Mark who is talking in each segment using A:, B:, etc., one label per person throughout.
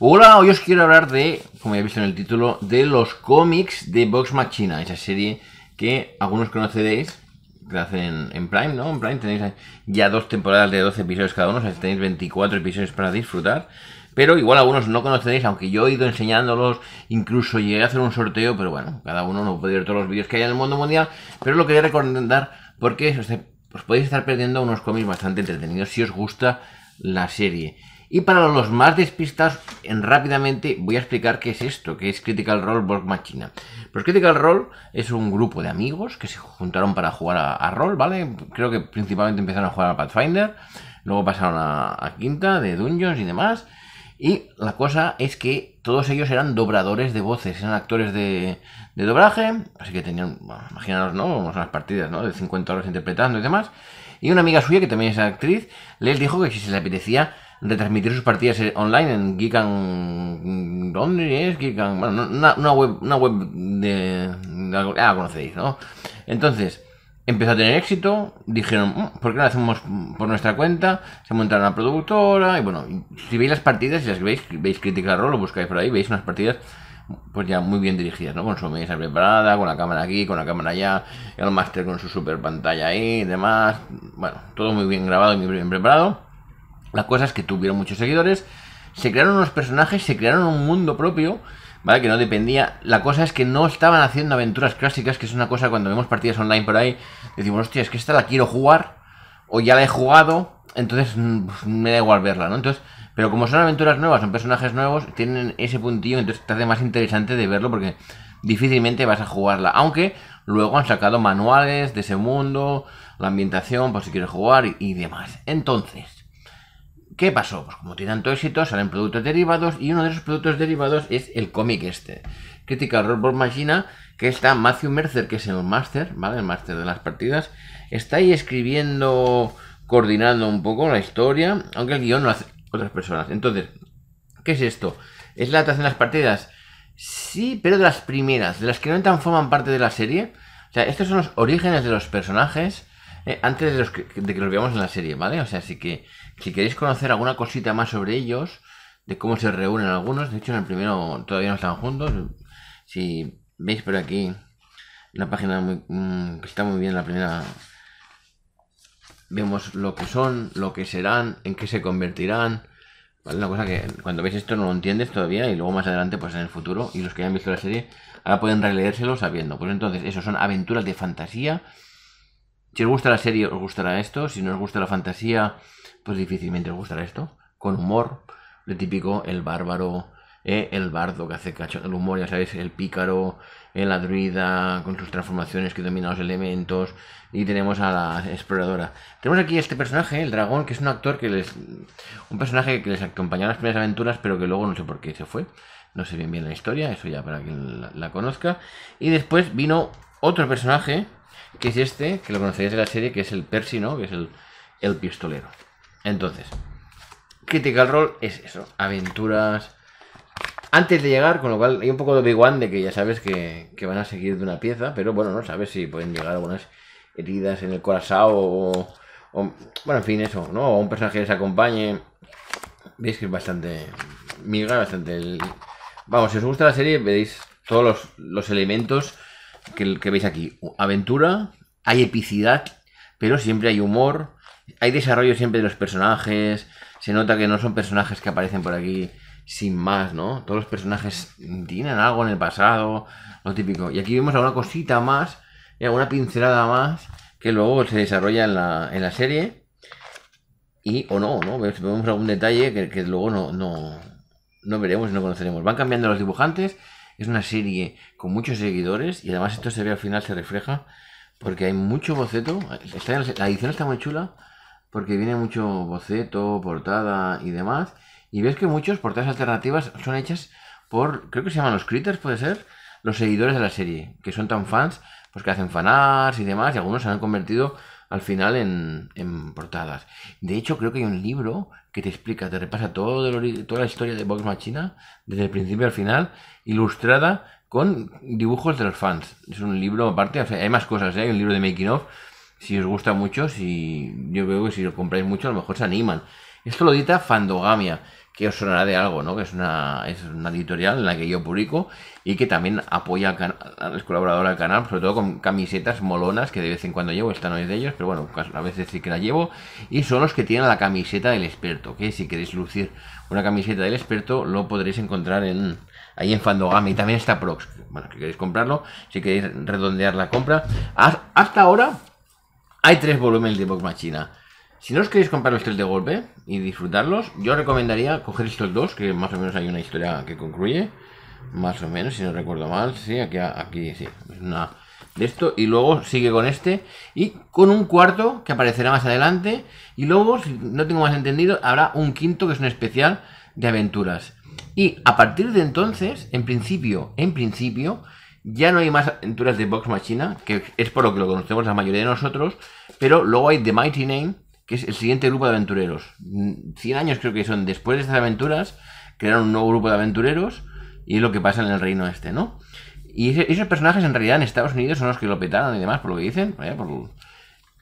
A: Hola, hoy os quiero hablar de, como ya he visto en el título, de los cómics de Vox Machina, esa serie que algunos conoceréis, que hacen en Prime, ¿no? En Prime tenéis ya dos temporadas de 12 episodios cada uno, o tenéis 24 episodios para disfrutar. Pero igual algunos no conoceréis, aunque yo he ido enseñándolos, incluso llegué a hacer un sorteo, pero bueno, cada uno no puede ver todos los vídeos que hay en el mundo mundial, pero lo quería recomendar porque os podéis estar perdiendo unos cómics bastante entretenidos si os gusta la serie. Y para los más despistados, rápidamente voy a explicar qué es esto, qué es Critical Role Borg Machina. Pues Critical Role es un grupo de amigos que se juntaron para jugar a, a rol, ¿vale? Creo que principalmente empezaron a jugar a Pathfinder, luego pasaron a, Quinta, de Dungeons y demás. Y la cosa es que todos ellos eran dobradores de voces, eran actores de, doblaje, así que tenían, bueno, imaginaros, ¿no? Unas partidas, ¿no? De 50 horas interpretando y demás. Y una amiga suya, que también es actriz, les dijo que si se les apetecía transmitir sus partidas online en Geekan. ¿Dónde es Bueno, una, web, una web de, Ah, conocéis, ¿no? Entonces, empezó a tener éxito. Dijeron, mm, ¿por qué no hacemos por nuestra cuenta? Se montaron la productora. Y bueno, si veis las partidas, si las veis, veis Crítica lo buscáis por ahí, veis unas partidas pues ya muy bien dirigidas, ¿no? Con su mesa preparada, con la cámara aquí, con la cámara allá, el máster con su super pantalla ahí y demás. Bueno, todo muy bien grabado y muy bien preparado. La cosa es que tuvieron muchos seguidores, se crearon unos personajes, se crearon un mundo propio, ¿vale? Que no dependía. La cosa es que no estaban haciendo aventuras clásicas, que es una cosa cuando vemos partidas online por ahí, decimos, hostia, es que esta la quiero jugar, o ya la he jugado, entonces mm, pues, me da igual verla, ¿no? Entonces, pero como son aventuras nuevas, son personajes nuevos, tienen ese puntillo, entonces te hace más interesante de verlo porque difícilmente vas a jugarla. Aunque luego han sacado manuales de ese mundo, la ambientación, por pues, si quieres jugar y demás. Entonces, ¿Qué pasó? Pues como tiene tanto éxito, salen productos derivados y uno de esos productos derivados es el cómic este. Critical Robot Machina, que está Matthew Mercer, que es el máster, ¿vale? El máster de las partidas. Está ahí escribiendo, coordinando un poco la historia, aunque el guión lo hace otras personas. Entonces, ¿qué es esto? ¿Es la adaptación de las partidas? Sí, pero de las primeras, de las que no tan forman parte de la serie. O sea, estos son los orígenes de los personajes eh, antes de, que, de, los veamos en la serie, ¿vale? O sea, así que si queréis conocer alguna cosita más sobre ellos, de cómo se reúnen algunos, de hecho en el primero todavía no están juntos, si veis por aquí la página mm, que está muy bien la primera vemos lo que son, lo que serán, en qué se convertirán. ¿Vale? Una cosa que cuando veis esto no lo entiendes todavía y luego más adelante, pues en el futuro, y los que hayan visto la serie, ahora pueden releérselo sabiendo. Pues entonces, eso son aventuras de fantasía si os gusta la serie, os gustará esto. Si no os gusta la fantasía, pues difícilmente os gustará esto. Con humor, lo típico, el bárbaro, eh, el bardo que hace cacho, el humor, ya sabéis, el pícaro, eh, la druida, con sus transformaciones que domina los elementos. Y tenemos a la exploradora. Tenemos aquí este personaje, el dragón, que es un actor que les. Un personaje que les acompañó en las primeras aventuras, pero que luego no sé por qué se fue. No sé bien bien la historia, eso ya para quien la conozca. Y después vino otro personaje que es este, que lo conocéis de la serie, que es el Percy, ¿no? Que es el, el pistolero. Entonces, Critical Role es eso, aventuras antes de llegar, con lo cual hay un poco de Big One de que ya sabes que, van a seguir de una pieza, pero bueno, no sabes si pueden llegar algunas heridas en el corazón o, o, bueno, en fin, eso, ¿no? O un personaje que les acompañe. Veis que es bastante miga, bastante... Vamos, si os gusta la serie, veréis todos los, los elementos que, veis aquí. Aventura, hay epicidad, pero siempre hay humor, hay desarrollo siempre de los personajes, se nota que no son personajes que aparecen por aquí sin más, ¿no? Todos los personajes tienen algo en el pasado, lo típico. Y aquí vemos alguna cosita más, y alguna pincelada más, que luego se desarrolla en la, serie. Y, o no, ¿no? Vemos algún detalle que, luego no, no, no veremos, no conoceremos. Van cambiando los dibujantes es una serie con muchos seguidores y además esto se ve al final, se refleja, porque hay mucho boceto. la edición está muy chula porque viene mucho boceto, portada y demás. Y ves que muchos portadas alternativas son hechas por, creo que se llaman los critters, puede ser, los seguidores de la serie, que son tan fans, pues que hacen fanarts y demás, y algunos se han convertido al final en, en, portadas. De hecho, creo que hay un libro que te explica, te repasa todo toda la historia de Vox Machina, desde el principio al final, ilustrada con dibujos de los fans. Es un libro aparte, hay más cosas, ¿eh? hay un libro de Making of, si os gusta mucho, si yo veo que si lo compráis mucho, a lo mejor se animan. Esto lo edita Fandogamia, que os sonará de algo, ¿no? Que es una, es una editorial en la que yo publico y que también apoya al, colaborador al canal, sobre todo con camisetas molonas que de vez en cuando llevo, esta no es de ellos, pero bueno, a veces sí que la llevo, y son los que tienen la camiseta del experto, que si queréis lucir una camiseta del experto lo podréis encontrar en, ahí en y también está Prox, bueno, si queréis comprarlo, si queréis redondear la compra, hasta ahora hay tres volúmenes de Box Machina, si no os queréis comprar los tres de golpe y disfrutarlos, yo recomendaría coger estos dos, que más o menos hay una historia que concluye. Más o menos, si no recuerdo mal. Sí, aquí, aquí sí. Es una de esto. Y luego sigue con este. Y con un cuarto que aparecerá más adelante. Y luego, si no tengo más entendido, habrá un quinto que es un especial de aventuras. Y a partir de entonces, en principio, en principio, ya no hay más aventuras de Box Machina, que es por lo que lo conocemos la mayoría de nosotros, pero luego hay The Mighty Name, que es el siguiente grupo de aventureros. 100 mm, años creo que son después de estas aventuras, crearon un nuevo grupo de aventureros y es lo que pasa en el reino este, ¿no? Y esos personajes en realidad en Estados Unidos son los que lo petaron y demás, por lo que dicen.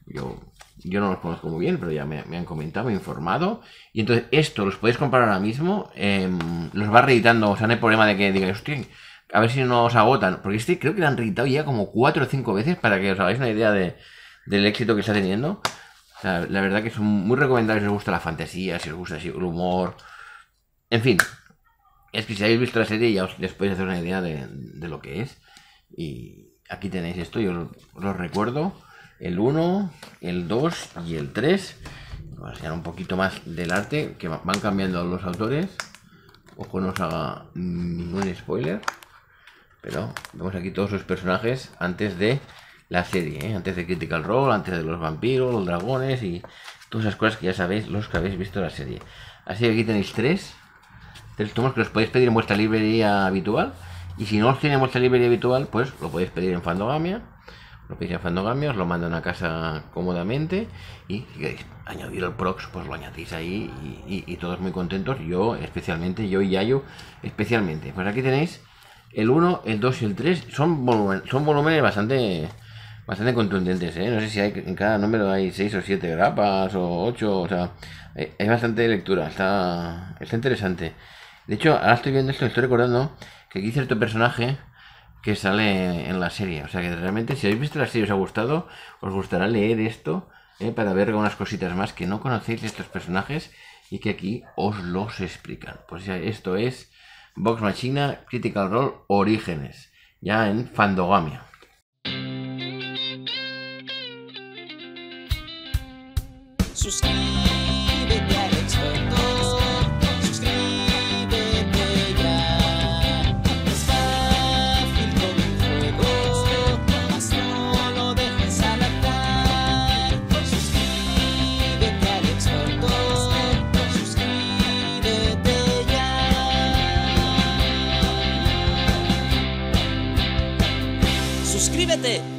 A: yo, no los conozco muy bien, pero ya me, han comentado, me han informado. Y entonces esto los podéis comprar ahora mismo, em, los va reeditando, o sea, no hay problema de que digáis, hostia, a ver si no os agotan, porque este creo que lo han reeditado ya como 4 o 5 veces para que os hagáis una idea de, del éxito que está teniendo la verdad que son muy recomendables si os gusta la fantasía, si os gusta el humor. En fin, es que si habéis visto la serie ya os después podéis hacer una idea de, lo que es. Y aquí tenéis esto, yo os lo recuerdo. El 1, el 2 y el 3. Vamos a enseñar un poquito más del arte, que van cambiando los autores. Ojo, no os haga ningún spoiler. Pero vemos aquí todos los personajes antes de la serie, ¿eh? antes de Critical Role, antes de los vampiros, los dragones y todas esas cosas que ya sabéis los que habéis visto la serie. Así que aquí tenéis tres, tres tomos que os podéis pedir en vuestra librería habitual. Y si no os tiene en vuestra librería habitual, pues lo podéis pedir en Fandogamia. Lo pedís en Fandogamia, os lo mandan a casa cómodamente. Y si queréis añadir el Prox, pues lo añadís ahí y, todos muy contentos. Yo especialmente, yo y Yayo especialmente. Pues aquí tenéis el 1, el 2 y el 3. Son, son volúmenes bastante bastante contundentes, ¿eh? No sé si hay, en cada número hay 6 o 7 grapas o 8, o sea, eh, hay, bastante lectura, está, está interesante. De hecho, ahora estoy viendo esto, estoy recordando que aquí hay cierto personaje que sale en la serie, o sea que realmente si habéis visto la serie os ha gustado, os gustará leer esto ¿eh? para ver algunas cositas más que no conocéis de estos personajes y que aquí os los explican. Pues ya esto es Vox Machina Critical Role Orígenes, ya en Fandogamia. σου σκύβεται αεξπερτό Σου σκύβεται για Desfácil como un fuego Mas no lo dejes adaptar Suscríbete al experto Suscríbete ya Suscríbete